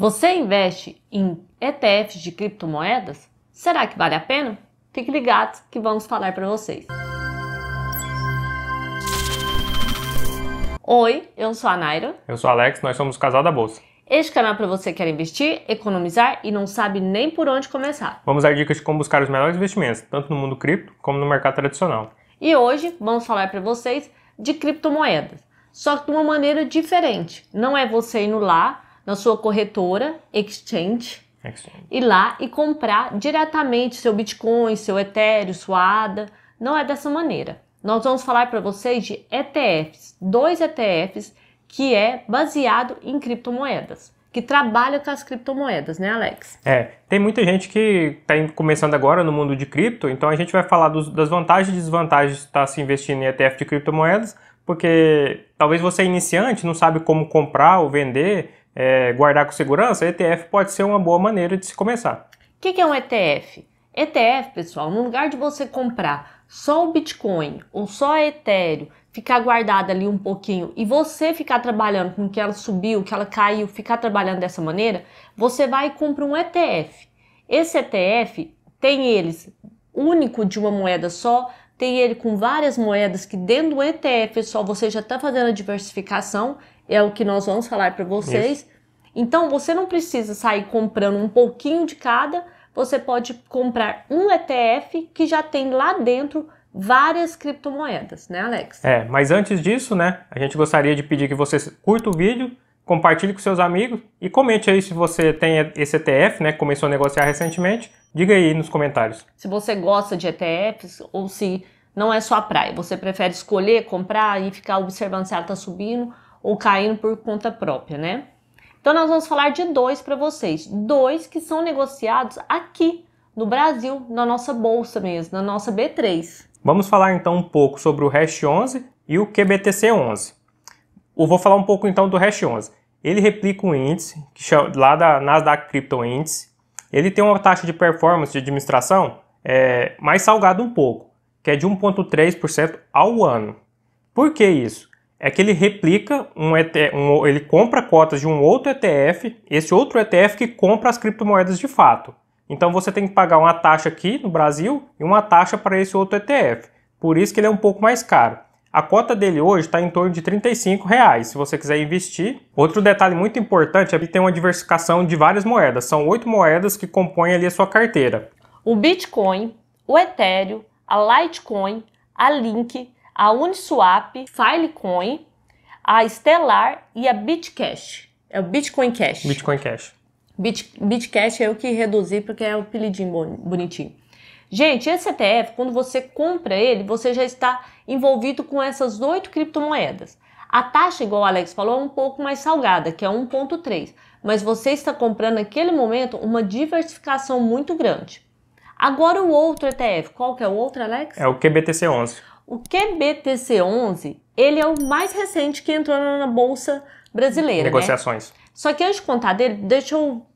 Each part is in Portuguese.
Você investe em ETFs de criptomoedas? Será que vale a pena? Fique ligado que vamos falar para vocês. Oi, eu sou a Naira. Eu sou o Alex, nós somos o Casal da Bolsa. Este canal é para você que quer investir, economizar e não sabe nem por onde começar. Vamos dar dicas de como buscar os melhores investimentos, tanto no mundo cripto como no mercado tradicional. E hoje vamos falar para vocês de criptomoedas, só que de uma maneira diferente. Não é você indo lá na sua corretora Exchange, Exchange. ir lá e comprar diretamente seu Bitcoin, seu Ethereum, sua ADA. Não é dessa maneira. Nós vamos falar para vocês de ETFs, dois ETFs que é baseado em criptomoedas que trabalha com as criptomoedas, né, Alex? É, tem muita gente que está começando agora no mundo de cripto, então a gente vai falar dos, das vantagens e desvantagens de estar tá se investindo em ETF de criptomoedas, porque talvez você é iniciante, não sabe como comprar ou vender, é, guardar com segurança, ETF pode ser uma boa maneira de se começar. O que, que é um ETF? ETF, pessoal, no lugar de você comprar só o Bitcoin ou só a Ethereum, ficar guardado ali um pouquinho e você ficar trabalhando com que ela subiu, que ela caiu, ficar trabalhando dessa maneira, você vai e compra um ETF. Esse ETF tem eles único de uma moeda só, tem ele com várias moedas que dentro do ETF, pessoal, você já está fazendo a diversificação é o que nós vamos falar para vocês. Isso. Então você não precisa sair comprando um pouquinho de cada, você pode comprar um ETF que já tem lá dentro várias criptomoedas, né, Alex? É, mas antes disso, né, a gente gostaria de pedir que você curta o vídeo, compartilhe com seus amigos e comente aí se você tem esse ETF, né, começou a negociar recentemente. Diga aí nos comentários. Se você gosta de ETFs ou se não é sua praia, você prefere escolher, comprar e ficar observando se ela está subindo ou caindo por conta própria, né? Então nós vamos falar de dois para vocês, dois que são negociados aqui no Brasil, na nossa bolsa mesmo, na nossa B3. Vamos falar então um pouco sobre o Hash 11 e o QBTC 11. Eu vou falar um pouco então do Hash 11. Ele replica um índice que chama, lá da Nasdaq Crypto Índice. Ele tem uma taxa de performance de administração é, mais salgada um pouco, que é de 1,3% ao ano. Por que isso? é que ele replica um, ETF, um, ele compra cotas de um outro ETF, esse outro ETF que compra as criptomoedas de fato. Então você tem que pagar uma taxa aqui no Brasil e uma taxa para esse outro ETF. Por isso que ele é um pouco mais caro. A cota dele hoje está em torno de R$ reais, se você quiser investir. Outro detalhe muito importante é que tem uma diversificação de várias moedas. São oito moedas que compõem ali a sua carteira. O Bitcoin, o Ethereum, a Litecoin, a Link, a Uniswap, Filecoin, a Stellar e a Bitcash. É o Bitcoin Cash. Bitcoin Cash. Bit, Bitcash é o que reduzi porque é o um apelidinho bonitinho. Gente, esse ETF, quando você compra ele, você já está envolvido com essas oito criptomoedas. A taxa, igual o Alex falou, é um pouco mais salgada, que é 1,3, mas você está comprando naquele momento uma diversificação muito grande. Agora o outro ETF, qual que é o outro, Alex? É o QBTC11. O QBTC11, ele é o mais recente que entrou na bolsa brasileira. Né? Negociações. Né? Só que antes de contar dele, deixa eu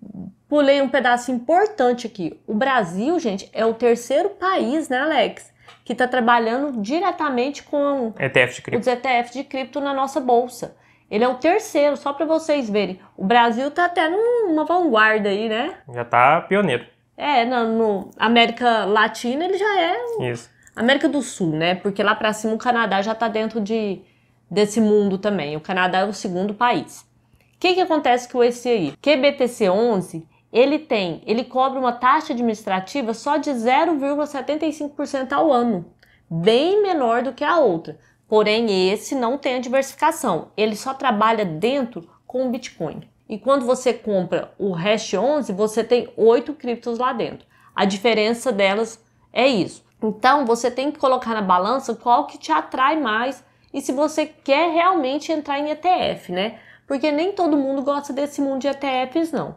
pulei um pedaço importante aqui. O Brasil, gente, é o terceiro país, né, Alex, que está trabalhando diretamente com ETF os ETFs de cripto na nossa bolsa. Ele é o terceiro, só para vocês verem. O Brasil está até numa vanguarda aí, né? Já está pioneiro. É, na América Latina ele já é o Isso. América do Sul, né? Porque lá para cima o Canadá já está dentro de, desse mundo também. O Canadá é o segundo país. O que, que acontece com esse aí? QBTC11 ele tem, ele cobra uma taxa administrativa só de 0,75% ao ano, bem menor do que a outra. Porém, esse não tem a diversificação, ele só trabalha dentro com o Bitcoin. E quando você compra o Hash 11, você tem oito criptos lá dentro. A diferença delas é isso. Então você tem que colocar na balança qual que te atrai mais e se você quer realmente entrar em ETF, né? Porque nem todo mundo gosta desse mundo de ETFs, não.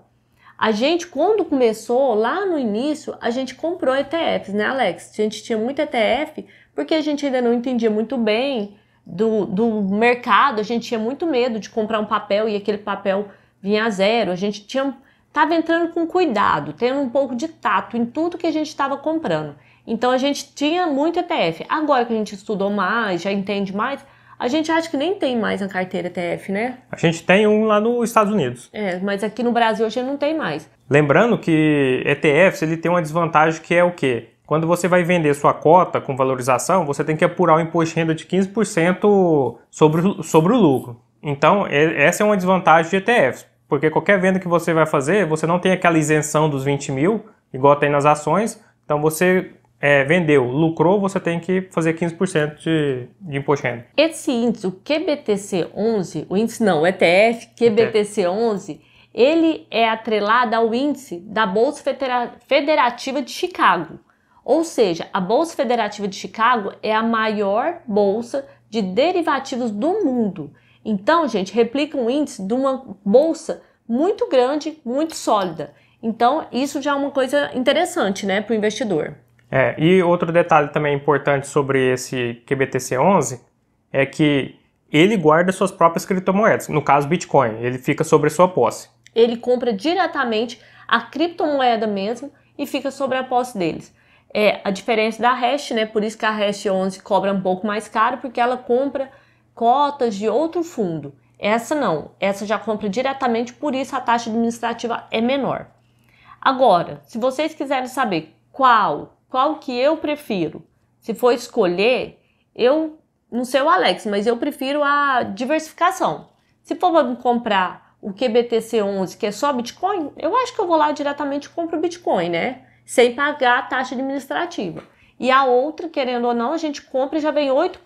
A gente, quando começou lá no início, a gente comprou ETFs, né, Alex? A gente tinha muito ETF porque a gente ainda não entendia muito bem do, do mercado, a gente tinha muito medo de comprar um papel e aquele papel vinha a zero. A gente tinha, entrando com cuidado, tendo um pouco de tato em tudo que a gente estava comprando. Então a gente tinha muito ETF. Agora que a gente estudou mais, já entende mais, a gente acha que nem tem mais na carteira ETF, né? A gente tem um lá nos Estados Unidos. É, mas aqui no Brasil hoje não tem mais. Lembrando que ETFs ele tem uma desvantagem que é o quê? Quando você vai vender sua cota com valorização, você tem que apurar o imposto de renda de 15% sobre, sobre o lucro. Então, essa é uma desvantagem de ETFs, porque qualquer venda que você vai fazer, você não tem aquela isenção dos 20 mil, igual tem nas ações. Então, você é, vendeu, lucrou, você tem que fazer 15% de, de imposto de renda. Esse índice, o QBTC11, o índice não, o ETF QBTC11, ele é atrelado ao índice da Bolsa Federativa de Chicago. Ou seja, a Bolsa Federativa de Chicago é a maior bolsa de derivativos do mundo. Então, gente, replica um índice de uma bolsa muito grande, muito sólida. Então, isso já é uma coisa interessante, né, para o investidor. É, e outro detalhe também importante sobre esse QBTC11 é que ele guarda suas próprias criptomoedas, no caso Bitcoin, ele fica sobre sua posse. Ele compra diretamente a criptomoeda mesmo e fica sobre a posse deles. É a diferença da hash, né? Por isso que a hash 11 cobra um pouco mais caro, porque ela compra cotas de outro fundo. Essa não, essa já compra diretamente, por isso a taxa administrativa é menor. Agora, se vocês quiserem saber qual qual que eu prefiro. Se for escolher, eu não sei o Alex, mas eu prefiro a diversificação. Se for para comprar o QBTC11, que é só Bitcoin, eu acho que eu vou lá diretamente e compro Bitcoin, né? Sem pagar a taxa administrativa. E a outra, querendo ou não, a gente compra e já vem oito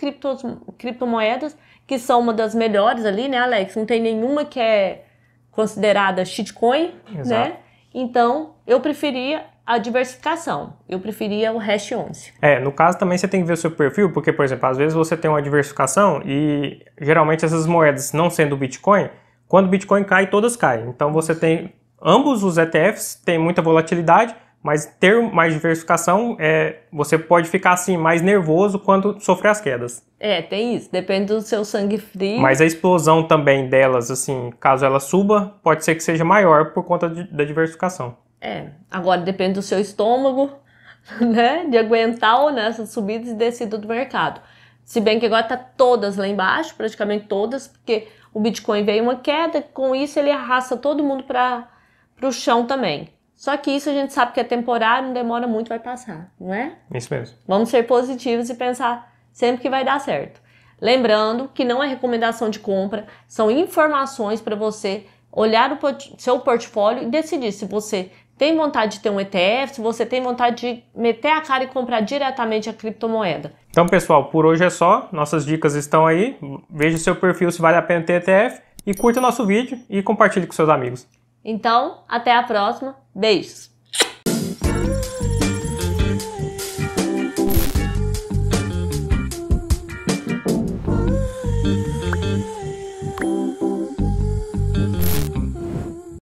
criptomoedas que são uma das melhores ali, né, Alex? Não tem nenhuma que é considerada shitcoin, né? Exato. né? Então, eu preferia a diversificação. Eu preferia o hash 11. É, no caso também você tem que ver o seu perfil, porque, por exemplo, às vezes você tem uma diversificação e geralmente essas moedas, não sendo o Bitcoin, quando o Bitcoin cai, todas caem. Então você tem ambos os ETFs, tem muita volatilidade, mas ter mais diversificação, é, você pode ficar assim mais nervoso quando sofrer as quedas. É, tem isso. Depende do seu sangue frio. Mas a explosão também delas, assim, caso ela suba, pode ser que seja maior por conta de, da diversificação. É, agora depende do seu estômago, né? De aguentar ou né, essas subidas e descidas do mercado. Se bem que agora tá todas lá embaixo, praticamente todas, porque o Bitcoin veio uma queda, com isso ele arrasta todo mundo para o chão também. Só que isso a gente sabe que é temporário, não demora muito, vai passar, não é? Isso mesmo. Vamos ser positivos e pensar sempre que vai dar certo. Lembrando que não é recomendação de compra, são informações para você olhar o seu portfólio e decidir se você tem vontade de ter um ETF, se você tem vontade de meter a cara e comprar diretamente a criptomoeda. Então, pessoal, por hoje é só. Nossas dicas estão aí. Veja seu perfil se vale a pena ter ETF e curta o nosso vídeo e compartilhe com seus amigos. Então, até a próxima. Beijos!